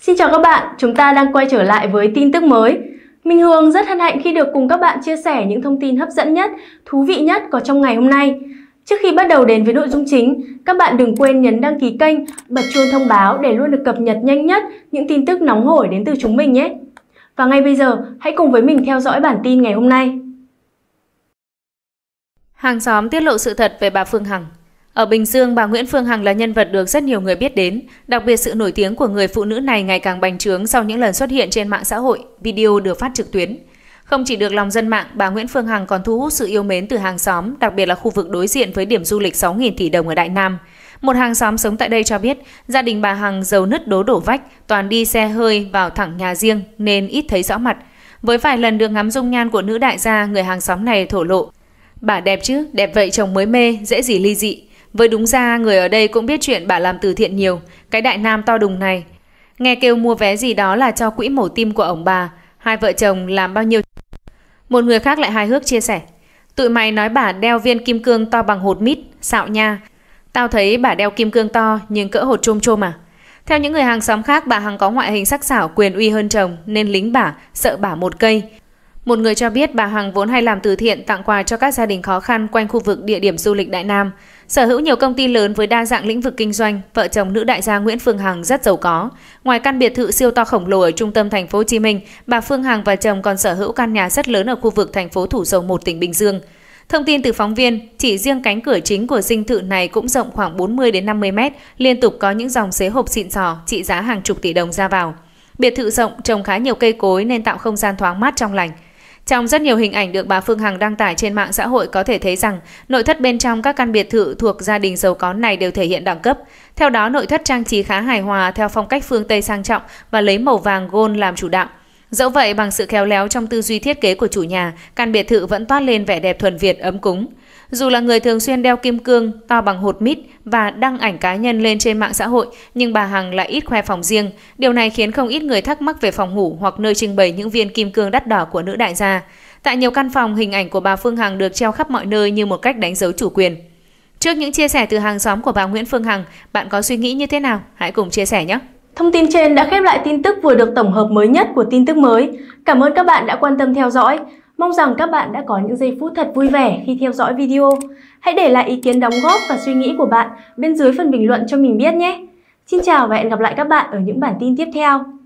Xin chào các bạn, chúng ta đang quay trở lại với tin tức mới. Minh Hương rất hân hạnh khi được cùng các bạn chia sẻ những thông tin hấp dẫn nhất, thú vị nhất có trong ngày hôm nay. Trước khi bắt đầu đến với nội dung chính, các bạn đừng quên nhấn đăng ký kênh, bật chuông thông báo để luôn được cập nhật nhanh nhất những tin tức nóng hổi đến từ chúng mình nhé. Và ngay bây giờ, hãy cùng với mình theo dõi bản tin ngày hôm nay. Hàng xóm tiết lộ sự thật về bà Phương Hằng ở Bình Dương, bà Nguyễn Phương Hằng là nhân vật được rất nhiều người biết đến, đặc biệt sự nổi tiếng của người phụ nữ này ngày càng bành trướng sau những lần xuất hiện trên mạng xã hội, video được phát trực tuyến. Không chỉ được lòng dân mạng, bà Nguyễn Phương Hằng còn thu hút sự yêu mến từ hàng xóm, đặc biệt là khu vực đối diện với điểm du lịch 6.000 tỷ đồng ở Đại Nam. Một hàng xóm sống tại đây cho biết, gia đình bà Hằng giàu nứt đố đổ vách, toàn đi xe hơi vào thẳng nhà riêng nên ít thấy rõ mặt. Với vài lần được ngắm dung nhan của nữ đại gia, người hàng xóm này thổ lộ. Bà đẹp chứ, đẹp vậy chồng mới mê, dễ gì ly dị. Với đúng ra người ở đây cũng biết chuyện bà làm từ thiện nhiều, cái đại nam to đùng này. Nghe kêu mua vé gì đó là cho quỹ mổ tim của ông bà, hai vợ chồng làm bao nhiêu. Một người khác lại hài hước chia sẻ. Tụi mày nói bà đeo viên kim cương to bằng hột mít, xạo nha. Tao thấy bà đeo kim cương to nhưng cỡ hột chôm chôm à. Theo những người hàng xóm khác, bà Hằng có ngoại hình sắc sảo quyền uy hơn chồng nên lính bà sợ bà một cây. Một người cho biết bà Hằng vốn hay làm từ thiện tặng quà cho các gia đình khó khăn quanh khu vực địa điểm du lịch Đại Nam. Sở hữu nhiều công ty lớn với đa dạng lĩnh vực kinh doanh, vợ chồng nữ đại gia Nguyễn Phương Hằng rất giàu có. Ngoài căn biệt thự siêu to khổng lồ ở trung tâm thành phố Hồ Chí Minh, bà Phương Hằng và chồng còn sở hữu căn nhà rất lớn ở khu vực thành phố Thủ Dầu Một tỉnh Bình Dương. Thông tin từ phóng viên, chỉ riêng cánh cửa chính của dinh thự này cũng rộng khoảng 40 đến 50 mét, liên tục có những dòng xế hộp xịn sò trị giá hàng chục tỷ đồng ra vào. Biệt thự rộng trồng khá nhiều cây cối nên tạo không gian thoáng mát trong lành. Trong rất nhiều hình ảnh được bà Phương Hằng đăng tải trên mạng xã hội có thể thấy rằng nội thất bên trong các căn biệt thự thuộc gia đình giàu có này đều thể hiện đẳng cấp. Theo đó, nội thất trang trí khá hài hòa theo phong cách phương Tây sang trọng và lấy màu vàng gold làm chủ đạo. Dẫu vậy, bằng sự khéo léo trong tư duy thiết kế của chủ nhà, căn biệt thự vẫn toát lên vẻ đẹp thuần Việt ấm cúng. Dù là người thường xuyên đeo kim cương to bằng hột mít và đăng ảnh cá nhân lên trên mạng xã hội, nhưng bà Hằng lại ít khoe phòng riêng. Điều này khiến không ít người thắc mắc về phòng ngủ hoặc nơi trưng bày những viên kim cương đắt đỏ của nữ đại gia. Tại nhiều căn phòng, hình ảnh của bà Phương Hằng được treo khắp mọi nơi như một cách đánh dấu chủ quyền. Trước những chia sẻ từ hàng xóm của bà Nguyễn Phương Hằng, bạn có suy nghĩ như thế nào? Hãy cùng chia sẻ nhé! Thông tin trên đã khép lại tin tức vừa được tổng hợp mới nhất của tin tức mới. Cảm ơn các bạn đã quan tâm theo dõi. Mong rằng các bạn đã có những giây phút thật vui vẻ khi theo dõi video. Hãy để lại ý kiến đóng góp và suy nghĩ của bạn bên dưới phần bình luận cho mình biết nhé. Xin chào và hẹn gặp lại các bạn ở những bản tin tiếp theo.